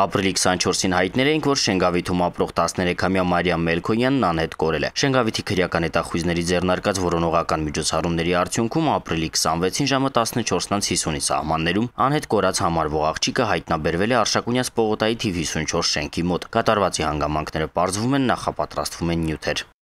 Ապրիլի 24-ին հայտնել էինք, որ Շենգավիթում ապրող 13-ամյա Մարիամ Մելքոյանն անհետ կորել է։ Շենգավիթի քրեական հետախույզների ձեռնարկած որոնողական միջոցառումների արդյունքում ապրիլի 26-ին ժամը 14:50-ի սահմաններում անհետ կորած համարվող աղջիկը հայտնաբերվել է Արշակունյաց պողոտայի թիվ 54 շենքի մոտ։ Կատարվածի հանգամանքները պարզվում են, նախապատրաստվում են նյութեր։